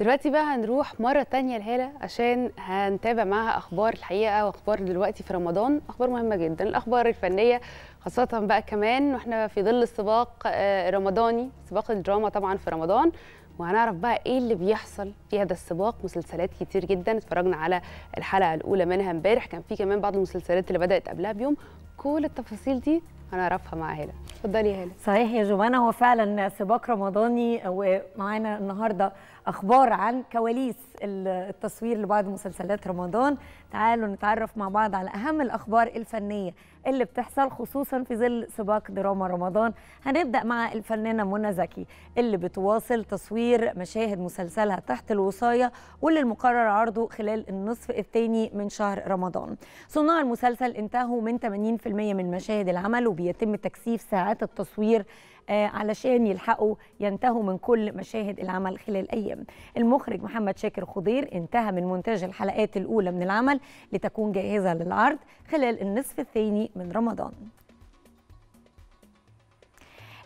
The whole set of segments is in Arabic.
دلوقتي بقى هنروح مرة تانية لهالة عشان هنتابع معاها أخبار الحقيقة وأخبار دلوقتي في رمضان أخبار مهمة جدا الأخبار الفنية خاصة بقى كمان وإحنا في ظل السباق آه، رمضاني سباق الدراما طبعا في رمضان وهنعرف بقى ايه اللي بيحصل في هذا السباق مسلسلات كتير جدا اتفرجنا على الحلقه الاولى منها امبارح كان في كمان بعض المسلسلات اللي بدات قبلها بيوم كل التفاصيل دي هنعرفها مع هاله اتفضلي يا صحيح يا جوانا هو فعلا سباق رمضاني ومعانا النهارده اخبار عن كواليس التصوير لبعض مسلسلات رمضان تعالوا نتعرف مع بعض على اهم الاخبار الفنيه اللي بتحصل خصوصا في ظل سباق دراما رمضان هنبدا مع الفنانه منى زكي اللي بتواصل تصوير مشاهد مسلسلها تحت الوصايه واللي المقرر عرضه خلال النصف الثاني من شهر رمضان صناع المسلسل انتهوا من 80% من مشاهد العمل بيتم تكثيف ساعات التصوير آه، علشان يلحقوا ينتهوا من كل مشاهد العمل خلال ايام. المخرج محمد شاكر خضير انتهى من مونتاج الحلقات الاولى من العمل لتكون جاهزه للعرض خلال النصف الثاني من رمضان.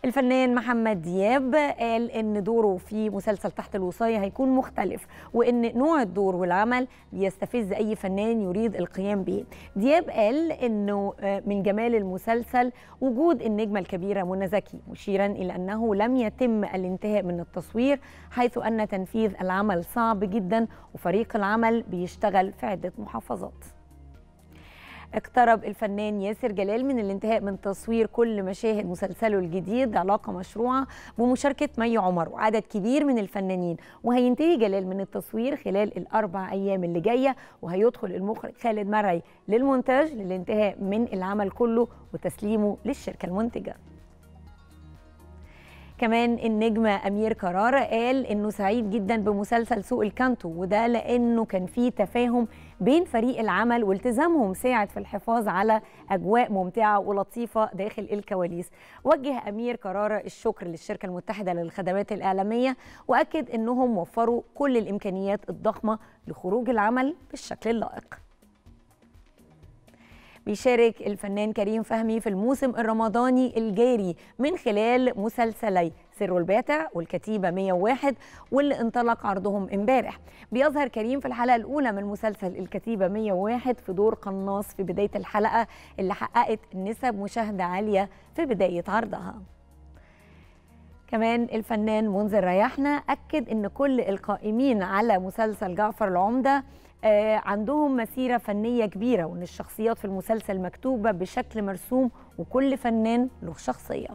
الفنان محمد دياب قال ان دوره في مسلسل تحت الوصايه هيكون مختلف وان نوع الدور والعمل بيستفز اي فنان يريد القيام به دياب قال انه آه، من جمال المسلسل وجود النجمه الكبيره منى زكي مشيرا الى انه لم يتم الانتهاء من التصوير حيث ان تنفيذ العمل صعب جدا وفريق العمل بيشتغل في عده محافظات اقترب الفنان ياسر جلال من الانتهاء من تصوير كل مشاهد مسلسله الجديد علاقة مشروعة بمشاركة مي عمر وعدد كبير من الفنانين وهينتهي جلال من التصوير خلال الأربع أيام اللي جاية وهيدخل المخرج خالد مرعي للمونتاج للانتهاء من العمل كله وتسليمه للشركة المنتجة كمان النجمة أمير كرارة قال إنه سعيد جدا بمسلسل سوق الكانتو وده لأنه كان فيه تفاهم بين فريق العمل والتزامهم ساعد في الحفاظ على أجواء ممتعة ولطيفة داخل الكواليس وجه أمير كرارة الشكر للشركة المتحدة للخدمات الإعلامية وأكد إنهم وفروا كل الإمكانيات الضخمة لخروج العمل بالشكل اللائق بيشارك الفنان كريم فهمي في الموسم الرمضاني الجاري من خلال مسلسلي سر الباتع والكتيبة 101 واللي انطلق عرضهم امبارح بيظهر كريم في الحلقة الأولى من مسلسل الكتيبة 101 في دور قناص في بداية الحلقة اللي حققت نسب مشاهدة عالية في بداية عرضها كمان الفنان منذر ريحنا أكد أن كل القائمين على مسلسل جعفر العمدة آه، عندهم مسيرة فنية كبيرة وأن الشخصيات في المسلسل مكتوبة بشكل مرسوم وكل فنان له شخصية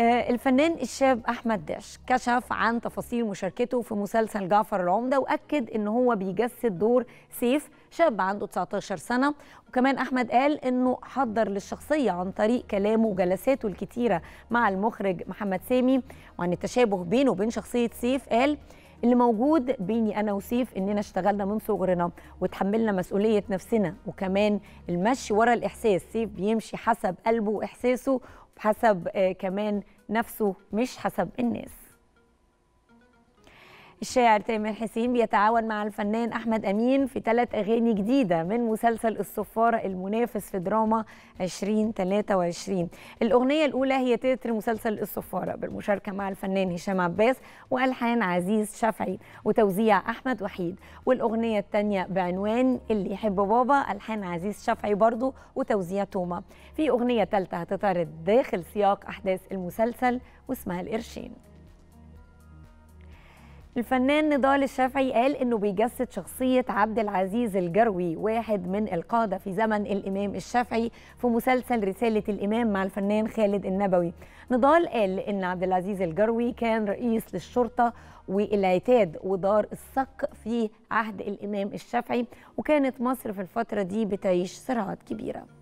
آه، الفنان الشاب احمد داش كشف عن تفاصيل مشاركته في مسلسل جعفر العمده واكد ان هو بيجسد دور سيف شاب عنده 19 سنه وكمان احمد قال انه حضر للشخصيه عن طريق كلامه وجلساته الكتيره مع المخرج محمد سامي وعن التشابه بينه وبين شخصيه سيف قال اللي موجود بيني انا وسيف اننا اشتغلنا من صغرنا وتحملنا مسؤوليه نفسنا وكمان المشي ورا الاحساس سيف بيمشي حسب قلبه واحساسه حسب آه، كمان نفسه مش حسب الناس الشاعر تامر حسين بيتعاون مع الفنان أحمد أمين في ثلاث أغاني جديدة من مسلسل الصفارة المنافس في دراما 2023 الأغنية الأولى هي تتر مسلسل الصفارة بالمشاركة مع الفنان هشام عباس وألحان عزيز شفعي وتوزيع أحمد وحيد والأغنية الثانية بعنوان اللي يحب بابا ألحان عزيز شفعي برضو وتوزيع توما في أغنية ثالثة هتطرد داخل سياق أحداث المسلسل واسمها القرشين الفنان نضال الشافعي قال انه بيجسد شخصيه عبد العزيز الجروي واحد من القاده في زمن الامام الشافعي في مسلسل رساله الامام مع الفنان خالد النبوي نضال قال ان عبد العزيز الجروي كان رئيس للشرطه والعتاد ودار السق في عهد الامام الشافعي وكانت مصر في الفتره دي بتعيش صراعات كبيره